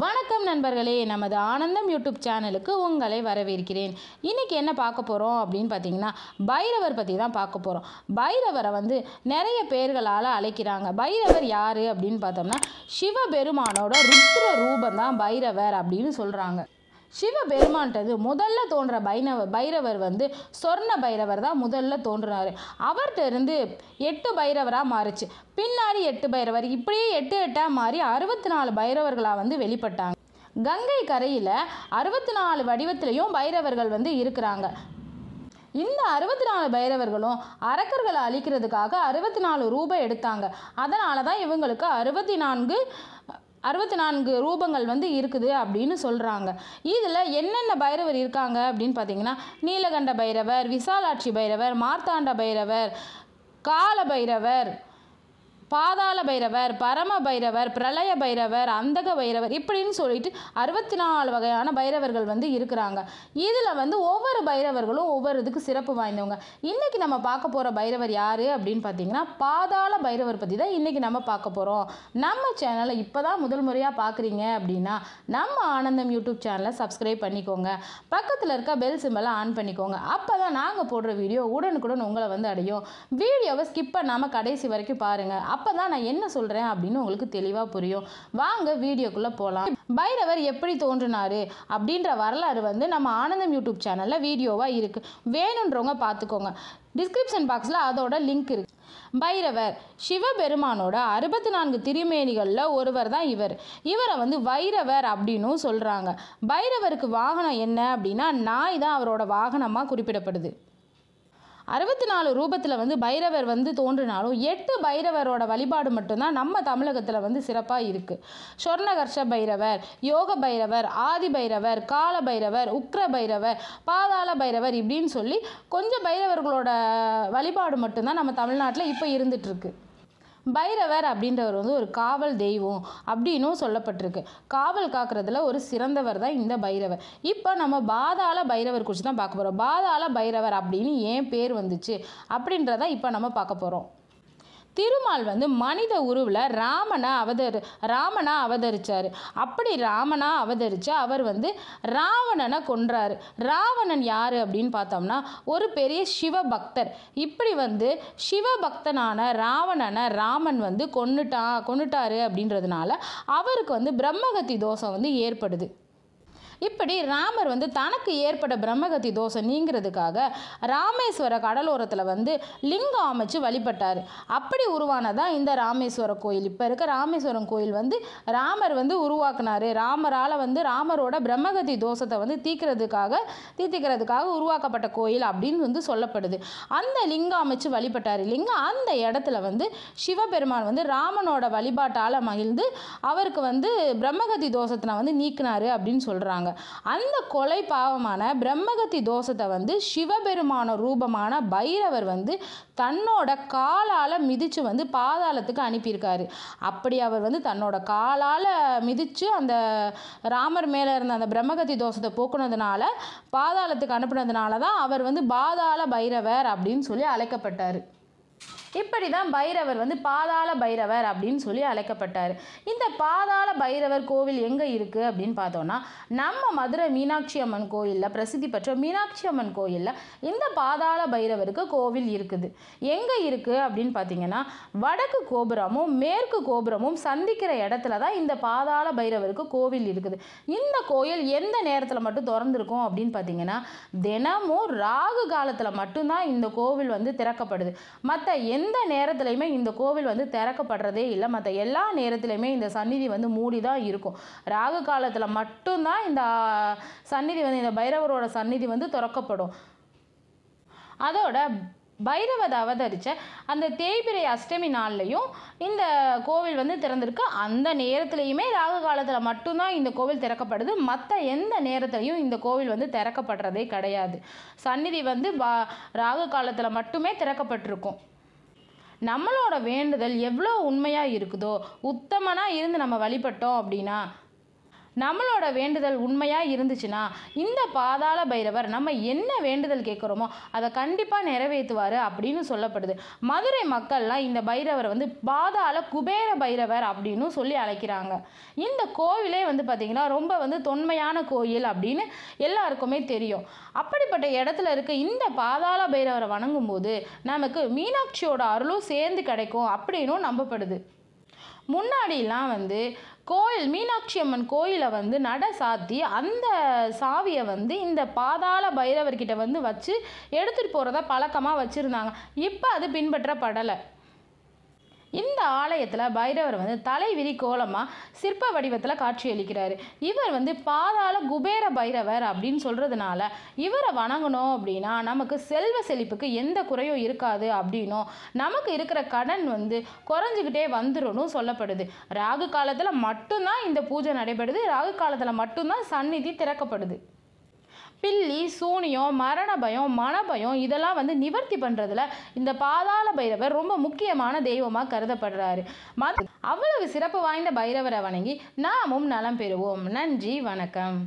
வணக்கம் நண்பர்களே நமது ஆனந்தம் யூடியூப் சேனலுக்கு உங்களை வரவேற்கிறேன் இன்றைக்கி என்ன பார்க்க போகிறோம் அப்படின்னு பார்த்தீங்கன்னா பைரவர் பற்றி தான் பார்க்க போகிறோம் பைரவரை வந்து நிறைய பேர்களால் அழைக்கிறாங்க பைரவர் யார் அப்படின்னு பார்த்தோம்னா சிவபெருமானோட ருத்ர ரூபம் தான் பைரவர் அப்படின்னு சொல்கிறாங்க சிவபெருமான்றது முதல்ல தோன்ற பைனவ பைரவர் வந்து சொர்ண பைரவர் தான் முதல்ல தோன்றினார் அவர்கிட்ட இருந்து எட்டு பைரவராக மாறுச்சு பின்னாடி எட்டு பைரவர் இப்படியே எட்டு எட்டாக மாறி அறுபத்தி நாலு பைரவர்களாக வந்து வெளிப்பட்டாங்க கங்கை கரையில் அறுபத்தி நாலு வடிவத்திலையும் பைரவர்கள் வந்து இருக்கிறாங்க இந்த அறுபத்தி நாலு பைரவர்களும் அரக்கர்களை அழிக்கிறதுக்காக அறுபத்தி நாலு ரூபாய் எடுத்தாங்க அதனால தான் இவங்களுக்கு அறுபத்தி நான்கு அறுபத்தி நான்கு ரூபங்கள் வந்து இருக்குது அப்படின்னு சொல்கிறாங்க இதில் என்னென்ன பைரவர் இருக்காங்க அப்படின்னு பார்த்தீங்கன்னா நீலகண்ட பைரவர் விசாலாட்சி பைரவர் மார்த்தாண்ட பைரவர் கால பைரவர் பாதாள பைரவர் பரம பைரவர் பிரளய பைரவர் அந்தக பைரவர் இப்படின்னு சொல்லிட்டு அறுபத்தி நாலு வகையான பைரவர்கள் வந்து இருக்கிறாங்க இதில் வந்து ஒவ்வொரு பைரவர்களும் ஒவ்வொரு இதுக்கு சிறப்பு வாய்ந்தவங்க இன்றைக்கி நம்ம பார்க்க போகிற பைரவர் யார் அப்படின்னு பார்த்தீங்கன்னா பாதாள பைரவர் பற்றி தான் இன்றைக்கி நம்ம பார்க்க போகிறோம் நம்ம சேனலை இப்போ தான் முதல் முறையாக பார்க்குறீங்க அப்படின்னா நம்ம ஆனந்தம் யூடியூப் சேனலை சப்ஸ்கிரைப் பண்ணிக்கோங்க பக்கத்தில் இருக்க பெல் சிம்பிளை ஆன் பண்ணிக்கோங்க அப்போ தான் நாங்கள் போடுற வீடியோ உடனுக்குடன் உங்களை வந்து அடையும் வீடியோவை ஸ்கிப் பண்ணாமல் கடைசி வரைக்கும் பாருங்கள் அப்போ தான் நான் என்ன சொல்கிறேன் அப்படின்னு உங்களுக்கு தெளிவாக புரியும் வாங்க வீடியோக்குள்ளே போகலாம் பைரவர் எப்படி தோன்றினார் அப்படின்ற வரலாறு வந்து நம்ம ஆனந்தம் யூடியூப் சேனலில் வீடியோவாக இருக்குது வேணுன்றவங்க பார்த்துக்கோங்க டிஸ்கிரிப்ஷன் பாக்ஸில் அதோட லிங்க் இருக்குது பைரவர் சிவபெருமானோட அறுபத்தி நான்கு திருமேனிகளில் ஒருவர் தான் இவர் இவரை வந்து வைரவர் அப்படின்னும் சொல்கிறாங்க பைரவருக்கு வாகனம் என்ன அப்படின்னா நாய் தான் அவரோட வாகனமாக குறிப்பிடப்படுது அறுபத்தி நாலு ரூபத்தில் வந்து பைரவர் வந்து தோன்றினாலும் எட்டு பைரவரோட வழிபாடு மட்டும்தான் நம்ம தமிழகத்தில் வந்து சிறப்பாக இருக்குது சொர்ணகர்ஷ பைரவர் யோக பைரவர் ஆதி பைரவர் கால பைரவர் உக்ர பைரவர் பாதாள பைரவர் இப்படின்னு சொல்லி கொஞ்சம் பைரவர்களோட வழிபாடு மட்டும்தான் நம்ம தமிழ்நாட்டில் இப்போ இருந்துகிட்ருக்கு பைரவர் அப்படின்றவர் வந்து ஒரு காவல் தெய்வம் அப்படின்னும் சொல்லப்பட்டிருக்கு காவல் காக்கிறதுல ஒரு சிறந்தவர் தான் இந்த பைரவர் இப்போ நம்ம பாதாள பைரவர் குறித்து தான் பார்க்க போகிறோம் பாதாள பைரவர் அப்படின்னு ஏன் பேர் வந்துச்சு அப்படின்றத இப்போ நம்ம பார்க்க போகிறோம் திருமால் வந்து மனித உருவில் ராமனை அவதரி ராமனா அவதரித்தார் அப்படி ராமனா அவதரித்து அவர் வந்து ராவணனை கொன்றார் ராவணன் யார் அப்படின்னு பார்த்தோம்னா ஒரு பெரிய சிவபக்தர் பக்தர் இப்படி வந்து சிவபக்தனான பக்தனான ராவணனை ராமன் வந்து கொன்னுட்டா கொன்னுட்டாரு அப்படின்றதுனால அவருக்கு வந்து பிரம்மகத்தி தோஷம் வந்து ஏற்படுது இப்படி ராமர் வந்து தனக்கு ஏற்பட்ட பிரம்மகதி தோஷம் நீங்கிறதுக்காக ராமேஸ்வர கடலோரத்தில் வந்து லிங்கம் அமைச்சு வழிபட்டார் அப்படி உருவானதான் இந்த ராமேஸ்வர கோயில் இப்போ இருக்க ராமேஸ்வரம் கோயில் வந்து ராமர் வந்து உருவாக்குனார் ராமரால் வந்து ராமரோட பிரம்மகதி தோஷத்தை வந்து தீக்கிறதுக்காக தீர்த்திக்கிறதுக்காக உருவாக்கப்பட்ட கோயில் அப்படின்னு வந்து சொல்லப்படுது அந்த லிங்கம் அமைச்சு வழிபட்டார் லிங்கம் அந்த இடத்துல வந்து சிவபெருமான் வந்து ராமனோட வழிபாட்டால் மகிழ்ந்து அவருக்கு வந்து பிரம்மகதி தோஷத்தை வந்து நீக்கினார் அப்படின்னு சொல்கிறாங்க அந்த கொலை பாவமான பிரம்மகத்தி தோஷத்தை வந்து சிவபெருமான ரூபமான பைரவர் வந்து தன்னோட காலால் மிதித்து வந்து பாதாளத்துக்கு அனுப்பியிருக்காரு அப்படி அவர் வந்து தன்னோட காலால் மிதித்து அந்த ராமர் மேலே இருந்த அந்த பிரம்மகத்தி தோஷத்தை போக்குனதுனால பாதாளத்துக்கு அனுப்புனதுனால தான் அவர் வந்து பாதாள பைரவர் அப்படின்னு சொல்லி அழைக்கப்பட்டார் இப்படி தான் பைரவர் வந்து பாதாள பைரவர் அப்படின்னு சொல்லி அழைக்கப்பட்டார் இந்த பாதாள பைரவர் கோவில் எங்கே இருக்குது அப்படின்னு பார்த்தோன்னா நம்ம மதுரை மீனாட்சி அம்மன் கோயிலில் பிரசித்தி பெற்ற மீனாட்சி அம்மன் கோயிலில் இந்த பாதாள பைரவருக்கு கோவில் இருக்குது எங்கே இருக்குது அப்படின்னு பார்த்தீங்கன்னா வடக்கு கோபுரமும் மேற்கு கோபுரமும் சந்திக்கிற இடத்துல தான் இந்த பாதாள பைரவருக்கு கோவில் இருக்குது இந்த கோயில் எந்த நேரத்தில் மட்டும் திறந்துருக்கும் அப்படின்னு பார்த்தீங்கன்னா தினமும் ராகு காலத்தில் மட்டும்தான் இந்த கோவில் வந்து திறக்கப்படுது மற்ற எந்த எந்த நேரத்துலையுமே இந்த கோவில் வந்து திறக்கப்படுறதே இல்லை மற்ற எல்லா நேரத்துலையுமே இந்த சந்நிதி வந்து மூடி தான் இருக்கும் ராகு காலத்தில் மட்டும்தான் இந்த சந்நிதி வந்து இந்த பைரவரோட சந்நிதி வந்து திறக்கப்படும் அதோட பைரவதை அவதரித்த அந்த தேய்பிரை அஷ்டமி நாள்லையும் இந்த கோவில் வந்து திறந்திருக்கு அந்த நேரத்துலையுமே ராகு காலத்தில் மட்டும்தான் இந்த கோவில் திறக்கப்படுது மற்ற எந்த நேரத்துலையும் இந்த கோவில் வந்து திறக்கப்படுறதே கிடையாது சந்நிதி வந்து ராகு காலத்தில் மட்டுமே திறக்கப்பட்டிருக்கும் நம்மளோட வேண்டுதல் எவ்வளோ உண்மையாக இருக்குதோ உத்தமனாக இருந்து நம்ம வழிபட்டோம் அப்படின்னா நம்மளோட வேண்டுதல் உண்மையாக இருந்துச்சுன்னா இந்த பாதாள பைரவர் நம்ம என்ன வேண்டுதல் கேட்குறோமோ அதை கண்டிப்பாக நிறைவேற்றுவார் அப்படின்னு சொல்லப்படுது மதுரை மக்கள்லாம் இந்த பைரவர் வந்து பாதாள குபேர பைரவர் அப்படின்னு சொல்லி அழைக்கிறாங்க இந்த கோவிலே வந்து பார்த்திங்கன்னா ரொம்ப வந்து தொன்மையான கோயில் அப்படின்னு எல்லாருக்குமே தெரியும் அப்படிப்பட்ட இடத்துல இருக்க இந்த பாதாள பைரவரை வணங்கும்போது நமக்கு மீனாட்சியோட அருளும் சேர்ந்து கிடைக்கும் அப்படின்னும் நம்பப்படுது முன்னாடிலாம் வந்து கோயில் மீனாட்சி அம்மன் கோயிலை வந்து நட சாத்தி அந்த சாவியை வந்து இந்த பாதாள பைரவர்கிட்ட வந்து வச்சு எடுத்துகிட்டு போகிறத பழக்கமாக வச்சுருந்தாங்க இப்போ அது பின்பற்றப்படலை இந்த ஆலயத்தில் பைரவர் வந்து தலைவிரி கோலமாக சிற்ப வடிவத்தில் காட்சியளிக்கிறார் இவர் வந்து பாதாள குபேர பைரவர் அப்படின்னு சொல்கிறதுனால இவரை வணங்கணும் அப்படின்னா நமக்கு செல்வ செழிப்புக்கு எந்த குறையும் இருக்காது அப்படின்னும் நமக்கு இருக்கிற கடன் வந்து குறைஞ்சிக்கிட்டே வந்துடும் சொல்லப்படுது ராகு காலத்தில் மட்டும்தான் இந்த பூஜை நடைபெறுது ராகு காலத்தில் மட்டும்தான் சந்நிதி திறக்கப்படுது பில்லி சூனியம் மரண பயம் மனபயம் இதெல்லாம் வந்து நிவர்த்தி பண்ணுறதுல இந்த பாதாள பைரவர் ரொம்ப முக்கியமான தெய்வமாக கருதப்படுறாரு அவ்வளவு சிறப்பு வாய்ந்த பைரவரை வணங்கி நாமும் நலம் பெறுவோம் நன்றி வணக்கம்